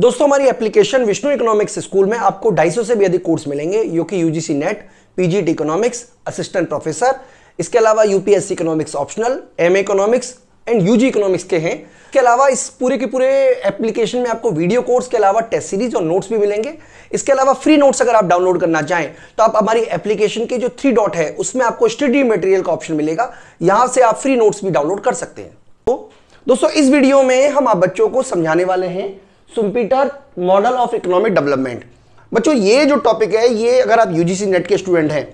दोस्तों हमारी application Vishnu economics school में आपको 250 से भी अधिक कोर्स मिलेंगे जो कि UGC NET PGT economics assistant professor इसके अलावा UPSC economics optional M economics and UG economics के हैं इसके अलावा इस पूरे के पूरे एप्लीकेशन में आपको वीडियो कोर्स के अलावा टेस्ट सीरीज और नोट्स भी मिलेंगे इसके अलावा फ्री नोट्स अगर आप डाउनलोड करना चाहें तो आप हमारी एप्लीकेशन के जो थ्री डॉट है उसमें आपको स्टडी मटेरियल का ऑप्शन मिलेगा यहां से आप फ्री नोट्स भी डाउनलोड कर सकते हैं तो दोस्तों इस वीडियो में हम आप बच्चों को समझाने वाले हैं Schumpeter model of economic development बच्चों ये जो टॉपिक है ये अगर आप यूजीसी नेट के स्टूडेंट हैं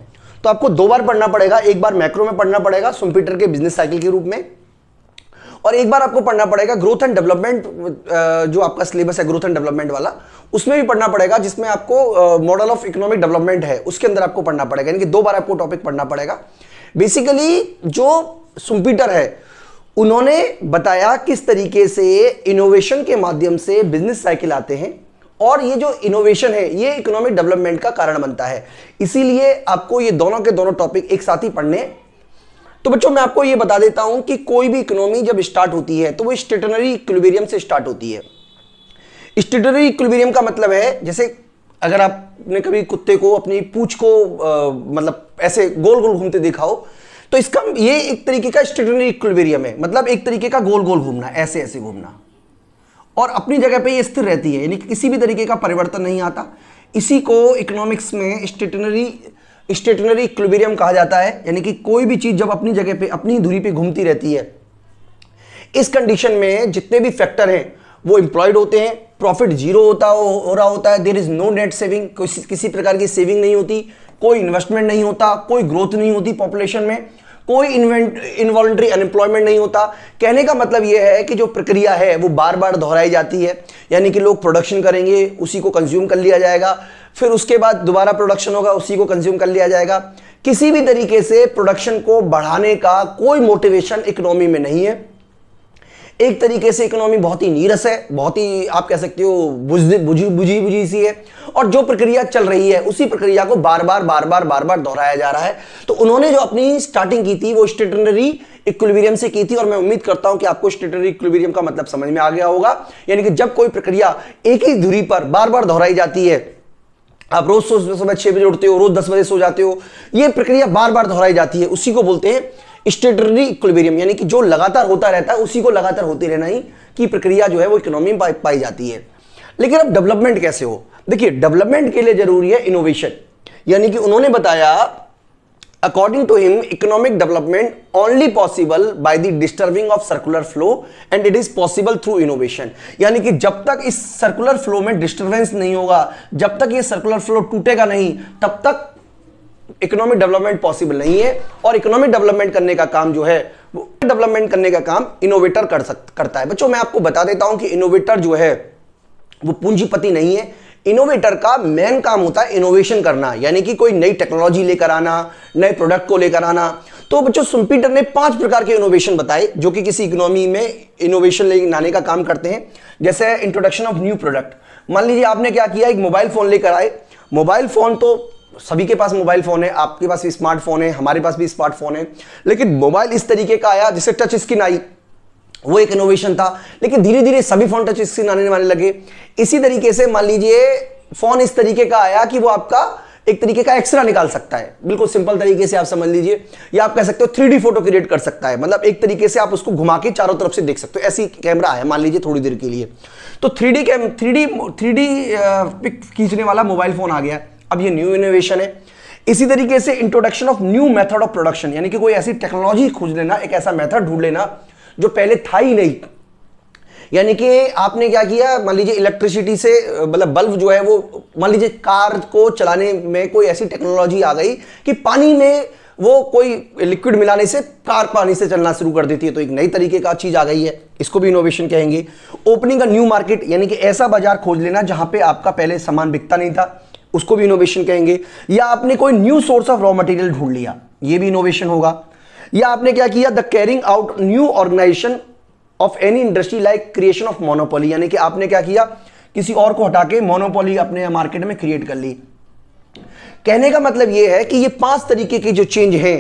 तो आपको दो बार पढ़ना पड़ेगा एक बार मैक्रो में पढ़ना पड़ेगा सुम्पीटर के बिजनेस साइकिल के रूप में और एक बार आपको पढ़ना पड़ेगा ग्रोथ एंड डेवलपमेंट जो आपका सिलेबस है ग्रोथ एंड डेवलपमेंट वाला उसमें भी पढ़ना पड़ेगा जिसमें आपको मॉडल ऑफ इकोनॉमिक डेवलपमेंट है उसके अंदर आपको पढ़ना पड़ेगा यानी कि दो बार आपको टॉपिक पढ़ना पड़ेगा बेसिकली जो सुम्पीटर है उन्होंने बताया किस तरीके से इनोवेशन के माध्यम से बिजनेस साइकिल आते हैं और ये जो इनोवेशन है ये इकोनॉमिक डेवलपमेंट का कारण बनता है इसीलिए आपको ये दोनों के दोनों टॉपिक एक साथ ही पढ़ने तो बच्चों मैं आपको ये बता देता हूं कि कोई भी इकोनॉमी जब स्टार्ट होती है तो वो स्टेटनरी इक्वेरियम से स्टार्ट होती है स्टेटनरी इक्वेरियम का मतलब है जैसे अगर आपने कभी कुत्ते को अपनी पूछ को आ, मतलब ऐसे गोल गोल घूमते देखा हो तो इसका ये एक तरीके का स्टेटनरी इक्वेरियम है मतलब एक तरीके का गोल गोल घूमना ऐसे ऐसे घूमना और अपनी जगह पे ये स्थिर रहती है यानी कि किसी भी तरीके का परिवर्तन नहीं आता इसी को इकोनॉमिक्स में स्टेटनरी स्टेटनरी इक्वेरियम कहा जाता है यानी कि कोई भी चीज़ जब अपनी जगह पर अपनी दूरी पर घूमती रहती है इस कंडीशन में जितने भी फैक्टर हैं वो एम्प्लॉयड होते हैं प्रॉफिट जीरो होता हो, हो रहा होता है there is no net saving किसी प्रकार की सेविंग नहीं होती कोई इन्वेस्टमेंट नहीं होता कोई ग्रोथ नहीं होती पॉपुलेशन में कोई इन्वॉल्ट्री अनएम्प्लॉयमेंट नहीं होता कहने का मतलब यह है कि जो प्रक्रिया है वो बार बार दोहराई जाती है यानी कि लोग प्रोडक्शन करेंगे उसी को कंज्यूम कर लिया जाएगा फिर उसके बाद दोबारा प्रोडक्शन होगा उसी को कंज्यूम कर लिया जाएगा किसी भी तरीके से प्रोडक्शन को बढ़ाने का कोई मोटिवेशन इकोनॉमी में नहीं है एक तरीके से इकोनॉमी बहुत ही नीरस है बहुत ही आप कह सकते हो बुझी बुझी बुझी बुझी सी है और जो प्रक्रिया चल रही है उसी प्रक्रिया को बार बार बार बार बार बार दोहराया जा रहा है तो उन्होंने जो अपनी स्टार्टिंग की थी वो स्टेटनरी इक्विलिब्रियम से की थी और मैं उम्मीद करता हूं कि आपको स्टेटनरी इक्विलिब्रियम का मतलब समझ में आ गया होगा यानी कि जब कोई प्रक्रिया एक ही धुरी पर बार बार दोहराई जाती है आप रोज सुबह छह बजे उठते हो रोज दस बजे सो जाते हो ये प्रक्रिया बार बार दोहराई जाती है उसी को बोलते हैं स्टेटरी इक्विलिब्रियम यानी कि जो लगातार होता रहता है उसी को लगातार होती रहना ही की प्रक्रिया जो है वो इकोनॉमी में पाई जाती है लेकिन अब डेवलपमेंट कैसे हो देखिए डेवलपमेंट के लिए जरूरी है इनोवेशन यानी कि उन्होंने बताया according to him economic development only possible by the disturbing of circular flow and it is possible through innovation यानी कि जब तक इस सर्कुलर फ्लो में डिस्टर्बेंस नहीं होगा जब तक ये सर्कुलर फ्लो टूटेगा नहीं तब तक इकोनॉमिक डेवलपमेंट पॉसिबल नहीं है और इकोनॉमिक डेवलपमेंट करने का काम जो है वो डेवलपमेंट करने का काम इनोवेटर कर सक करता है बच्चों मैं आपको बता देता हूं कि इनोवेटर जो है वो पूंजीपति नहीं है इनोवेटर का मेन काम होता है इनोवेशन करना यानी कि कोई नई टेक्नोलॉजी लेकर आना नए प्रोडक्ट को लेकर आना तो बच्चों सुमपीटर ने पांच प्रकार के इनोवेशन बताए जो कि किसी इकोनॉमी में इनोवेशन लेकर का काम करते हैं जैसे इंट्रोडक्शन ऑफ न्यू प्रोडक्ट मान लीजिए आपने क्या किया एक मोबाइल फोन लेकर आए मोबाइल फोन तो सभी के पास मोबाइल फ़ोन है आपके पास भी स्मार्टफोन है हमारे पास भी स्मार्टफोन है लेकिन मोबाइल इस तरीके का आया जैसे टच स्क्रीन आई वो एक इनोवेशन था लेकिन धीरे धीरे सभी फ़ोन टच स्क्रीन आने वाले लगे इसी तरीके से मान लीजिए फ़ोन इस तरीके का आया कि वो आपका एक तरीके का एक्सरा निकाल सकता है बिल्कुल सिंपल तरीके से आप समझ लीजिए या आप कह सकते हो थ्री फोटो क्रिएट कर सकता है मतलब एक तरीके से आप उसको घुमा के चारों तरफ से देख सकते हो ऐसी कैमरा है मान लीजिए थोड़ी देर के लिए तो three D cam three D three D pic खींचने वाला मोबाइल फ़ोन आ गया है अब ये न्यू इनोवेशन है इसी तरीके से introduction of new method of production यानी कि कोई ऐसी टेक्नोलॉजी खोज लेना एक ऐसा मेथड ढूंढ लेना जो पहले था ही नहीं यानी कि आपने क्या किया मान लीजिए इलेक्ट्रिसिटी से मतलब बल्ब जो है वो मान लीजिए कार को चलाने में कोई ऐसी टेक्नोलॉजी आ गई कि पानी में वो कोई लिक्विड मिलाने से कार पानी से चलना शुरू कर देती है तो एक नई तरीके का चीज़ आ गई है इसको भी इनोवेशन कहेंगे ओपनिंग अ न्यू मार्केट यानी कि ऐसा बाजार खोज लेना जहां पे आपका पहले सामान बिकता नहीं था उसको भी इनोवेशन कहेंगे या आपने कोई new source of raw material ढूंढ लिया ये भी इनोवेशन होगा या आपने क्या किया the carrying out new organisation of any industry like creation of monopoly यानी कि आपने क्या किया किसी और को हटा के मोनोपोली अपने मार्केट में क्रिएट कर ली कहने का मतलब यह है कि ये पांच तरीके के जो चेंज हैं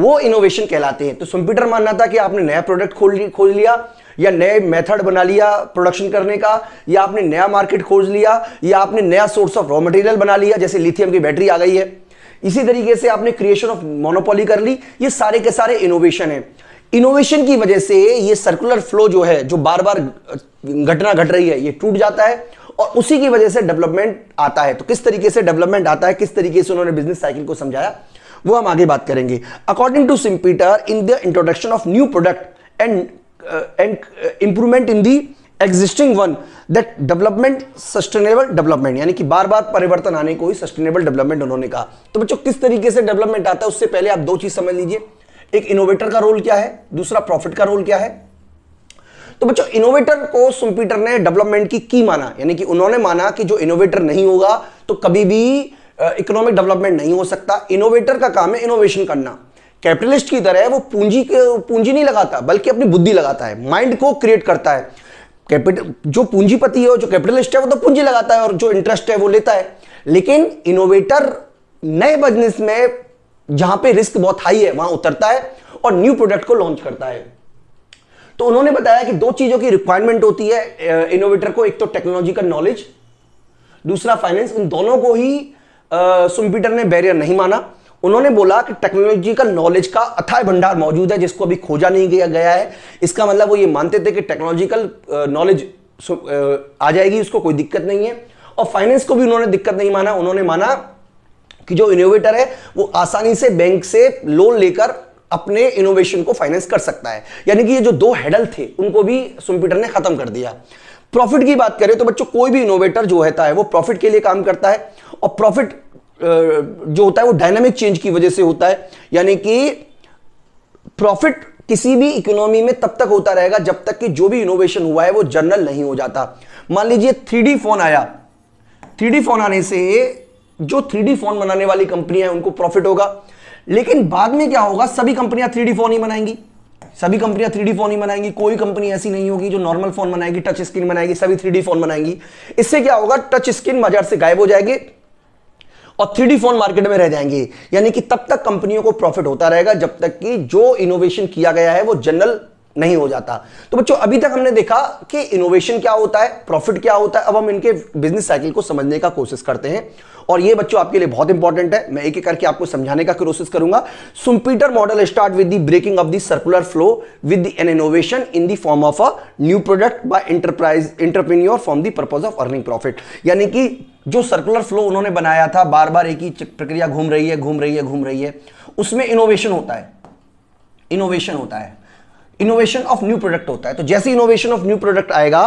वो इनोवेशन कहलाते हैं तो कंप्यूटर मानना था कि आपने नया प्रोडक्ट खोल खोल लिया या नए मेथड बना लिया प्रोडक्शन करने का या आपने नया मार्केट खोज लिया या आपने नया सोर्स ऑफ रॉ मटेरियल बना लिया जैसे लिथियम की बैटरी आ गई है इसी तरीके से आपने क्रिएशन ऑफ मोनोपोली कर ली ये सारे के सारे इनोवेशन है इनोवेशन की वजह से ये सर्कुलर फ्लो जो है जो बार बार घटना घट गट रही है ये टूट जाता है और उसी की वजह से डेवलपमेंट आता है तो किस तरीके से डेवलपमेंट आता है किस तरीके से उन्होंने बिजनेस साइकिल को समझाया वो हम आगे बात करेंगे according to Schumpeter in the introduction of new product and and improvement in the existing one that development sustainable development यानी कि बार बार परिवर्तन आने को ही सस्टेनेबल डेवलपमेंट उन्होंने कहा तो बच्चों किस तरीके से डेवलपमेंट आता है उससे पहले आप दो चीज समझ लीजिए एक इनोवेटर का रोल क्या है दूसरा प्रॉफिट का रोल क्या है तो बच्चों इनोवेटर को सुमपीटर ने डेवलपमेंट की की माना यानी कि उन्होंने माना कि जो इनोवेटर नहीं होगा तो कभी भी इकोनॉमिक uh, डेवलपमेंट नहीं हो सकता इनोवेटर का काम है इनोवेशन करना कैपिटलिस्ट की तरह वो पूंजी पूंजी नहीं लगाता बल्कि अपनी बुद्धि लगाता है माइंड को क्रिएट करता है कैपिटल जो पूंजीपति है जो कैपिटलिस्ट है वो तो पूंजी लगाता है और जो इंटरेस्ट है वो लेता है लेकिन इनोवेटर नए बिजनेस में जहां पे रिस्क बहुत हाई है वहां उतरता है और न्यू प्रोडक्ट को लॉन्च करता है तो उन्होंने बताया कि दो चीजों की रिक्वायरमेंट होती है इनोवेटर को एक तो टेक्नोलॉजी का नॉलेज दूसरा फाइनेंस उन दोनों को ही सुम्पीटर ने बैरियर नहीं माना उन्होंने बोला कि टेक्नोलॉजी का नॉलेज का अथाय भंडार मौजूद है जिसको अभी खोजा नहीं गया गया है इसका मतलब वो ये मानते थे कि टेक्नोलॉजिकल नॉलेज uh, uh, आ जाएगी उसको कोई दिक्कत नहीं है और फाइनेंस को भी उन्होंने दिक्कत नहीं माना उन्होंने माना कि जो इनोवेटर है वो आसानी से बैंक से लोन लेकर अपने इनोवेशन को फाइनेंस कर सकता है यानी कि ये जो दो हेडल थे उनको भी सुमपीटर ने खत्म कर दिया प्रॉफिट की बात करें तो बच्चों कोई भी इनोवेटर जो होता है वो प्रॉफिट के लिए काम करता है और प्रॉफिट जो होता है वो डायनामिक चेंज की वजह से होता है यानी कि प्रॉफिट किसी भी इकोनॉमी में तब तक होता रहेगा जब तक कि जो भी इनोवेशन हुआ है वो जनरल नहीं हो जाता मान लीजिए थ्री फोन आया थ्री फोन आने से जो थ्री फोन बनाने वाली कंपनियां हैं उनको प्रॉफिट होगा लेकिन बाद में क्या होगा सभी कंपनियां थ्री फोन ही बनाएंगी सभी कंपनियां थ्री फोन ही बनाएंगी कोई कंपनी ऐसी नहीं होगी जो नॉर्मल फोन बनाएगी टच स्क्रीन बनाएगी सभी थ्री फोन बनाएंगी इससे क्या होगा टच स्क्रीन बाजार से गायब हो जाएगी और थ्री फोन मार्केट में रह जाएंगे यानी कि तब तक कंपनियों को प्रॉफिट होता रहेगा जब तक कि जो इनोवेशन किया गया है वो जनरल नहीं हो जाता तो बच्चों अभी तक हमने देखा कि इनोवेशन क्या होता है प्रॉफिट क्या होता है अब हम इनके बिजनेस साइकिल को समझने का कोशिश करते हैं और ये बच्चों आपके लिए बहुत इंपॉर्टेंट है मैं एक एक करके आपको समझाने का कोशिश करूंगा Schumpeter model start with the breaking of the circular flow with an innovation in the form of a new product by enterprise entrepreneur form the purpose of earning profit यानी कि जो सर्कुलर फ्लो उन्होंने बनाया था बार बार एक ही प्रक्रिया घूम रही है घूम रही है घूम रही है उसमें इनोवेशन होता है इनोवेशन होता है इनोवेशन ऑफ न्यू प्रोडक्ट होता है तो जैसे इनोवेशन ऑफ न्यू प्रोडक्ट आएगा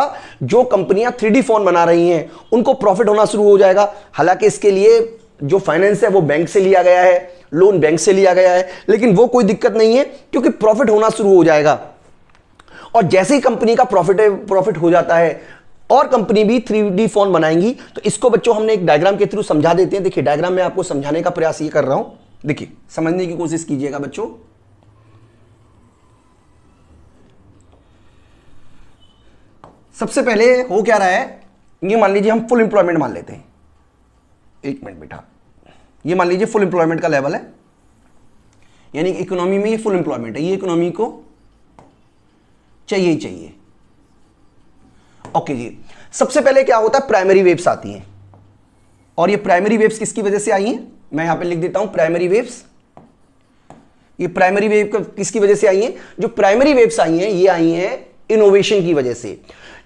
जो कंपनियां थ्री फोन बना रही हैं उनको प्रॉफिट होना शुरू हो जाएगा हालांकि इसके लिए जो फाइनेंस है वो बैंक से लिया गया है लोन बैंक से लिया गया है लेकिन वो कोई दिक्कत नहीं है क्योंकि प्रॉफिट होना शुरू हो जाएगा और जैसे ही कंपनी का प्रॉफिट प्रॉफिट हो जाता है और कंपनी भी थ्री डी फोन बनाएंगी तो इसको बच्चों हमने एक डायग्राम के थ्रू समझा देते हैं देखिए डायग्राम में आपको समझाने का प्रयास ये कर रहा हूं देखिए समझने की कोशिश कीजिएगा बच्चों सबसे पहले हो क्या रहा है ये मान लीजिए हम फुल इंप्लॉयमेंट मान लेते हैं एक मिनट बेटा ये मान लीजिए फुल इंप्लॉयमेंट का लेवल है यानी इकोनॉमी में ये फुल इंप्लॉयमेंट है ये इकोनॉमी को चाहिए ही चाहिए ओके जी सबसे पहले क्या होता है प्राइमरी वेव्स आती हैं और ये प्राइमरी वेव्स किसकी वजह से आई हैं मैं यहां पे लिख देता हूं प्राइमरी वेव्स ये प्राइमरी वेव किसकी वजह से आई हैं जो प्राइमरी वेव्स आई हैं ये आई हैं इनोवेशन की वजह से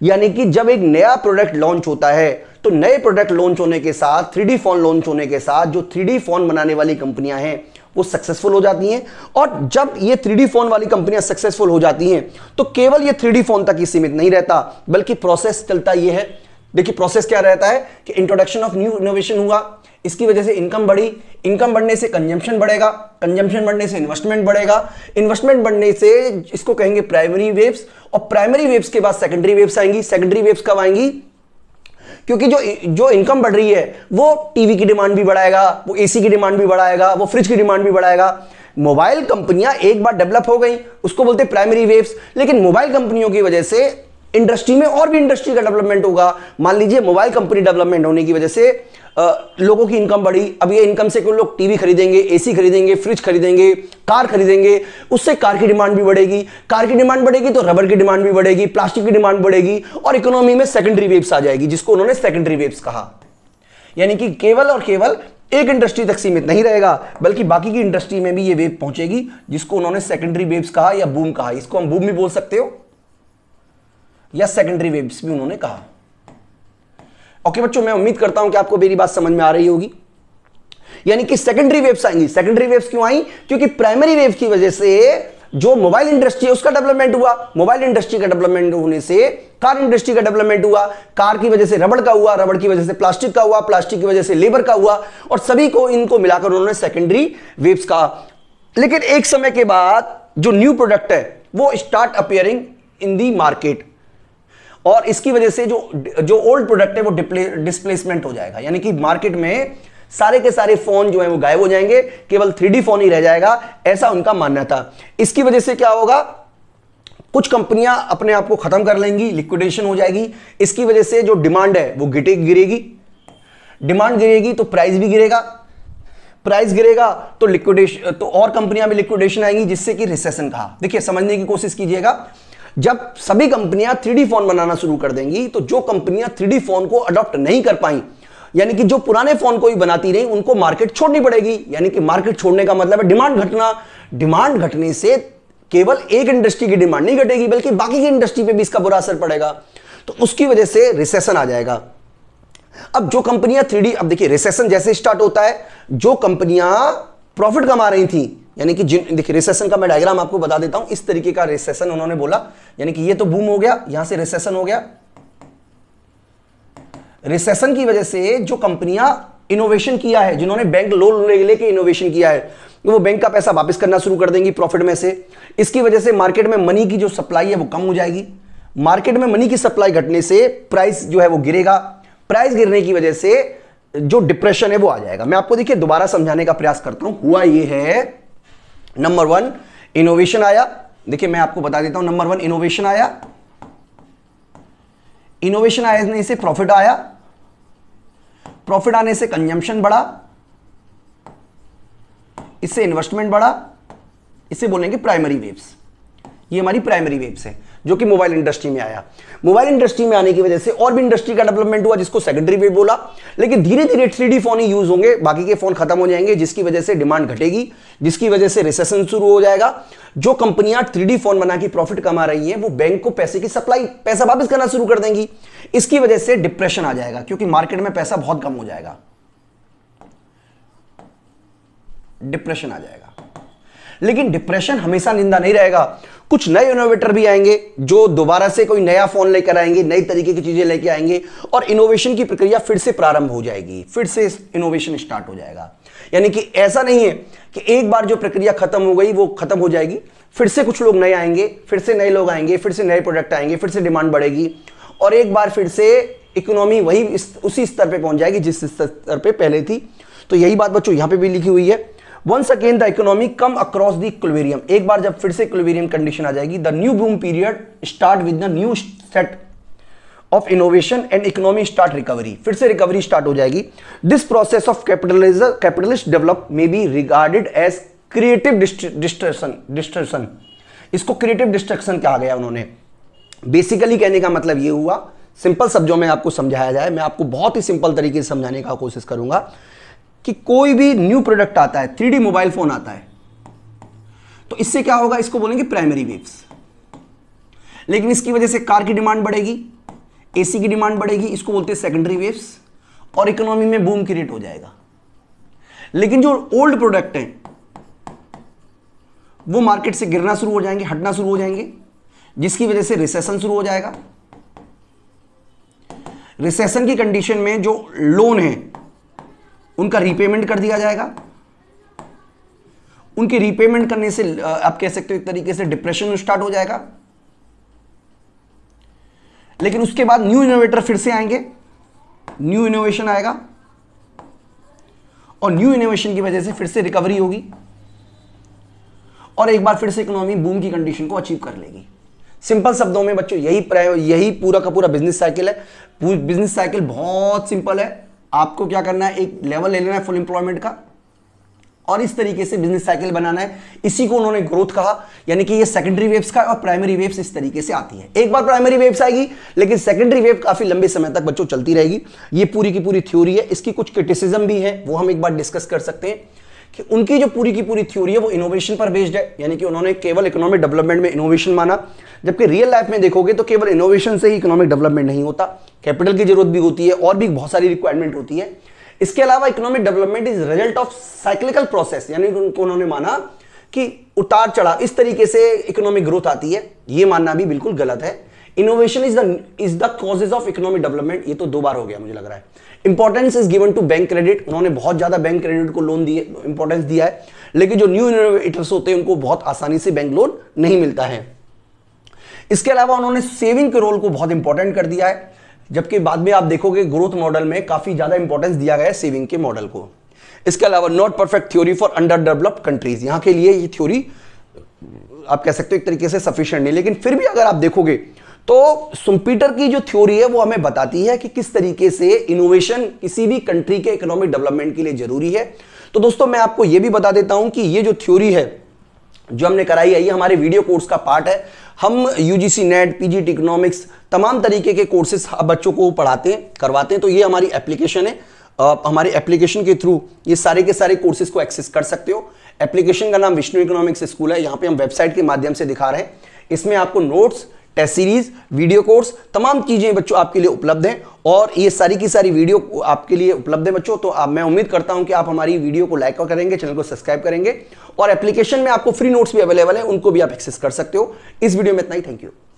यानी कि जब एक नया प्रोडक्ट लॉन्च होता है तो नए प्रोडक्ट लॉन्च होने के साथ थ्री फोन लॉन्च होने के साथ जो थ्री फोन बनाने वाली कंपनियां हैं वो सक्सेसफुल हो जाती हैं और जब ये थ्री फोन वाली कंपनियां सक्सेसफुल हो जाती हैं तो केवल ये थ्री फोन तक ही सीमित नहीं रहता बल्कि प्रोसेस चलता ये है देखिए प्रोसेस क्या रहता है कि इंट्रोडक्शन ऑफ न्यू इनोवेशन हुआ इसकी वजह से इनकम बढ़ी इनकम बढ़ने से कंजम्पशन बढ़ेगा कंजम्पशन बढ़ने से इन्वेस्टमेंट बढ़ेगा इन्वेस्टमेंट बढ़ने से इसको कहेंगे प्राइमरी वेव्स और प्राइमरी वेव्स के बाद सेकेंडरी वेव्स आएंगी सेकेंडरी वेव्स कब आएंगी क्योंकि जो जो इनकम बढ़ रही है वो टीवी की डिमांड भी बढ़ाएगा वो एसी की डिमांड भी बढ़ाएगा वो फ्रिज की डिमांड भी बढ़ाएगा मोबाइल कंपनियां एक बार डेवलप हो गई उसको बोलते प्राइमरी वेव्स लेकिन मोबाइल कंपनियों की वजह से इंडस्ट्री में और भी इंडस्ट्री का डेवलपमेंट होगा मान लीजिए मोबाइल कंपनी डेवलपमेंट होने की वजह से आ, लोगों की इनकम बढ़ी अब ये इनकम से कोई लोग टीवी खरीदेंगे एसी खरीदेंगे फ्रिज खरीदेंगे कार खरीदेंगे उससे कार की डिमांड भी बढ़ेगी कार की डिमांड बढ़ेगी तो रबर की डिमांड भी बढ़ेगी प्लास्टिक की डिमांड बढ़ेगी और इकोनॉमी में सेकेंडरी वेब्स आ जाएगी जिसको उन्होंने सेकेंडरी वेब्स कहा यानी कि केवल और केवल एक इंडस्ट्री तक सीमित नहीं रहेगा बल्कि बाकी की इंडस्ट्री में भी ये वेब पहुंचेगी जिसको उन्होंने सेकेंडरी वेब्स कहा या बूम कहा इसको हम बूम भी बोल सकते हो या सेकेंडरी वेव्स भी उन्होंने कहा ओके okay, बच्चों मैं उम्मीद करता हूं कि आपको मेरी बात समझ में आ रही होगी यानी कि सेकेंडरी वेव्स आएंगी सेकेंडरी वेव्स क्यों आई क्योंकि प्राइमरी वेव की वजह से जो मोबाइल इंडस्ट्री है उसका डेवलपमेंट हुआ मोबाइल इंडस्ट्री का डेवलपमेंट होने से कार इंडस्ट्री का डेवलपमेंट हुआ कार की वजह से रबड़ का हुआ रबड़ की वजह से प्लास्टिक का हुआ प्लास्टिक की वजह से लेबर का हुआ और सभी को इनको मिलाकर उन्होंने सेकेंडरी वेव्स कहा लेकिन एक समय के बाद जो न्यू प्रोडक्ट है वो start appearing in the market और इसकी वजह से जो जो ओल्ड प्रोडक्ट है वो डिस्प्लेसमेंट हो जाएगा यानी कि मार्केट में सारे के सारे फोन जो है वो गायब हो जाएंगे केवल थ्री फोन ही रह जाएगा ऐसा उनका मानना था इसकी वजह से क्या होगा कुछ कंपनियां अपने आप को खत्म कर लेंगी लिक्विडेशन हो जाएगी इसकी वजह से जो डिमांड है वो गिटे गिरेगी डिमांड गिरेगी तो प्राइस भी गिरेगा प्राइस गिरेगा तो लिक्विडेशन तो और कंपनियां भी लिक्विडेशन आएंगी जिससे कि रिसेशन कहा देखिए समझने की कोशिश कीजिएगा जब सभी कंपनियां थ्री फोन बनाना शुरू कर देंगी तो जो कंपनियां थ्री फोन को अडॉप्ट नहीं कर पाई यानी कि जो पुराने फोन को ही बनाती रही उनको मार्केट छोड़नी पड़ेगी यानी कि मार्केट छोड़ने का मतलब है डिमांड घटना डिमांड घटने से केवल एक इंडस्ट्री की डिमांड नहीं घटेगी बल्कि बाकी की इंडस्ट्री पे भी इसका बुरा असर पड़ेगा तो उसकी वजह से रिसेशन आ जाएगा अब जो कंपनियां थ्री अब देखिए रिसेशन जैसे स्टार्ट होता है जो कंपनियां प्रॉफिट कमा रही थी यानी कि जिन देखिए रिसेशन का मैं डायग्राम आपको बता देता हूं इस तरीके का रिसेशन उन्होंने बोला यानी कि ये तो बूम हो गया यहां से रिसेशन हो गया रिसेशन की वजह से जो कंपनियां इनोवेशन किया है जिन्होंने बैंक लोन ले लेके इनोवेशन किया है वो बैंक का पैसा वापस करना शुरू कर देंगी प्रॉफिट में से इसकी वजह से मार्केट में मनी की जो सप्लाई है वो कम हो जाएगी मार्केट में मनी की सप्लाई घटने से प्राइस जो है वो गिरेगा प्राइस गिरने की वजह से जो डिप्रेशन है वो आ जाएगा मैं आपको देखिए दोबारा समझाने का प्रयास करता हूं हुआ ये है नंबर वन इनोवेशन आया देखिए मैं आपको बता देता हूं नंबर वन इनोवेशन आया इनोवेशन आने से प्रॉफिट आया प्रॉफिट आने से कंजम्पशन बढ़ा इससे इन्वेस्टमेंट बढ़ा इसे बोलेंगे प्राइमरी वेव्स ये हमारी प्राइमरी वेव्स है जो कि मोबाइल इंडस्ट्री में आया मोबाइल इंडस्ट्री में आने की वजह से और भी इंडस्ट्री का डेवलपमेंट हुआ जिसको सेकेंडरी वेव बोला लेकिन धीरे धीरे थ्री फोन ही यूज होंगे बाकी के फोन खत्म हो जाएंगे जिसकी वजह से डिमांड घटेगी जिसकी वजह से रिसेशन शुरू हो जाएगा जो कंपनियां थ्री फोन बना के प्रॉफिट कमा रही हैं वो बैंक को पैसे की सप्लाई पैसा वापस करना शुरू कर देंगी इसकी वजह से डिप्रेशन आ जाएगा क्योंकि मार्केट में पैसा बहुत कम हो जाएगा डिप्रेशन आ जाएगा लेकिन डिप्रेशन हमेशा निंदा नहीं रहेगा कुछ नए इनोवेटर भी आएंगे जो दोबारा से कोई नया फोन लेकर आएंगे नई तरीके की चीजें लेकर आएंगे और इनोवेशन की प्रक्रिया फिर से प्रारंभ हो जाएगी फिर से इनोवेशन स्टार्ट हो जाएगा यानी कि ऐसा नहीं है कि एक बार जो प्रक्रिया खत्म हो गई वो खत्म हो जाएगी फिर से कुछ लोग नए आएंगे फिर से नए लोग आएंगे फिर से नए प्रोडक्ट आएंगे फिर से डिमांड बढ़ेगी और एक बार फिर से इकोनॉमी वही उसी स्तर पर पहुंच जाएगी जिस स्तर पर पहले थी तो यही बात बच्चों यहां पर भी लिखी हुई है once again the economy come across the equilibrium एक बार जब फिर से क्लोवेरियम कंडीशन आ जाएगी the new boom period start with the new set of innovation and economy start recovery फिर से रिकवरी स्टार्ट हो जाएगी this process of capitalism capitalist develop may be regarded as creative destruction destruction इसको creative destruction कहा गया उन्होंने basically कहने का मतलब ये हुआ सिंपल शब्दों में आपको समझाया जाए मैं आपको बहुत ही सिंपल तरीके से समझाने का कोशिश करूंगा कि कोई भी न्यू प्रोडक्ट आता है थ्री मोबाइल फोन आता है तो इससे क्या होगा इसको बोलेंगे प्राइमरी वेव्स लेकिन इसकी वजह से कार की डिमांड बढ़ेगी एसी की डिमांड बढ़ेगी इसको बोलते हैं सेकेंडरी वेव्स और इकोनॉमी में बूम क्रिएट हो जाएगा लेकिन जो ओल्ड प्रोडक्ट हैं वो मार्केट से गिरना शुरू हो जाएंगे हटना शुरू हो जाएंगे जिसकी वजह से रिसेशन शुरू हो जाएगा रिसेशन की कंडीशन में जो लोन है उनका रीपेमेंट कर दिया जाएगा उनके रीपेमेंट करने से आप कह सकते हो एक तरीके से डिप्रेशन स्टार्ट हो जाएगा लेकिन उसके बाद न्यू इनोवेटर फिर से आएंगे न्यू इनोवेशन आएगा और न्यू इनोवेशन की वजह से फिर से रिकवरी होगी और एक बार फिर से इकोनॉमी बूम की कंडीशन को अचीव कर लेगी सिंपल शब्दों में बच्चों यही यही पूरा का पूरा बिजनेस साइकिल है बिजनेस साइकिल बहुत सिंपल है आपको क्या करना है एक लेवल ले लेना है फुल एम्प्लॉयमेंट का और इस तरीके से बिजनेस साइकिल बनाना है इसी को उन्होंने ग्रोथ कहा यानी कि ये सेकेंडरी वेव्स का और प्राइमरी वेव्स इस तरीके से आती है एक बार प्राइमरी वेव्स आएगी लेकिन सेकेंडरी वेव काफी लंबे समय तक बच्चों चलती रहेगी ये पूरी की पूरी थ्योरी है इसकी कुछ क्रिटिसिज्म भी है वो हम एक बार डिस्कस कर सकते हैं कि उनकी जो पूरी की पूरी थ्योरी है वो इनोवेशन पर बेस्ड है यानी कि उन्होंने केवल इकोनॉमिक डेवलपमेंट में इनोवेशन माना जबकि रियल लाइफ में देखोगे तो केवल इनोवेशन से ही इकोनॉमिक डेवलपमेंट नहीं होता कैपिटल की जरूरत भी होती है और भी बहुत सारी रिक्वायरमेंट होती है इसके अलावा economic development is result of cyclical process यानी उनको उन्होंने माना कि उतार चढ़ाव इस तरीके से इकोनॉमिक ग्रोथ आती है ये मानना भी बिल्कुल गलत है innovation is the is the causes of economic development ये तो दो बार हो गया मुझे लग रहा है importance is given to bank credit उन्होंने बहुत ज्यादा बैंक क्रेडिट को लोन दिए इंपॉर्टेंस दिया है लेकिन जो न्यू इनोवेटर्स होते हैं उनको बहुत आसानी से बैंक लोन नहीं मिलता है इसके अलावा उन्होंने सेविंग के रोल को बहुत इंपॉर्टेंट कर दिया है जबकि बाद में आप देखोगे ग्रोथ मॉडल में काफी ज्यादा इंपॉर्टेंस दिया गया है सेविंग के मॉडल को इसके अलावा not perfect theory for underdeveloped countries यहां के लिए ये थ्योरी आप कह सकते हो एक तरीके से सफिशियंट नहीं लेकिन फिर भी अगर आप देखोगे तो सुम्पीटर की जो थ्योरी है वो हमें बताती है कि किस तरीके से इनोवेशन किसी भी कंट्री के इकोनॉमिक डेवलपमेंट के लिए जरूरी है तो दोस्तों मैं आपको ये भी बता देता हूं कि ये जो थ्योरी है जो हमने कराई है ये हमारे वीडियो कोर्स का पार्ट है हम यूजीसी नेट पीजी इकोनॉमिक्स तमाम तरीके के कोर्सेस बच्चों को पढ़ाते हैं करवाते हैं तो ये हमारी एप्लीकेशन है आप हमारे एप्लीकेशन के थ्रू ये सारे के सारे कोर्सेज को एक्सेस कर सकते हो एप्लीकेशन का नाम विष्णु इकोनॉमिक्स स्कूल है यहाँ पे हम वेबसाइट के माध्यम से दिखा रहे हैं इसमें आपको notes test series video course तमाम चीज़ें बच्चों आपके लिए उपलब्ध हैं और ये सारी की सारी वीडियो आपके लिए उपलब्ध है बच्चों तो आप मैं उम्मीद करता हूं कि आप हमारी वीडियो को लाइक करेंगे चैनल को सब्सक्राइब करेंगे और एप्लीकेशन में आपको फ्री नोट्स भी अवेलेबल है उनको भी आप एक्सेस कर सकते हो इस वीडियो में इतना ही थैंक यू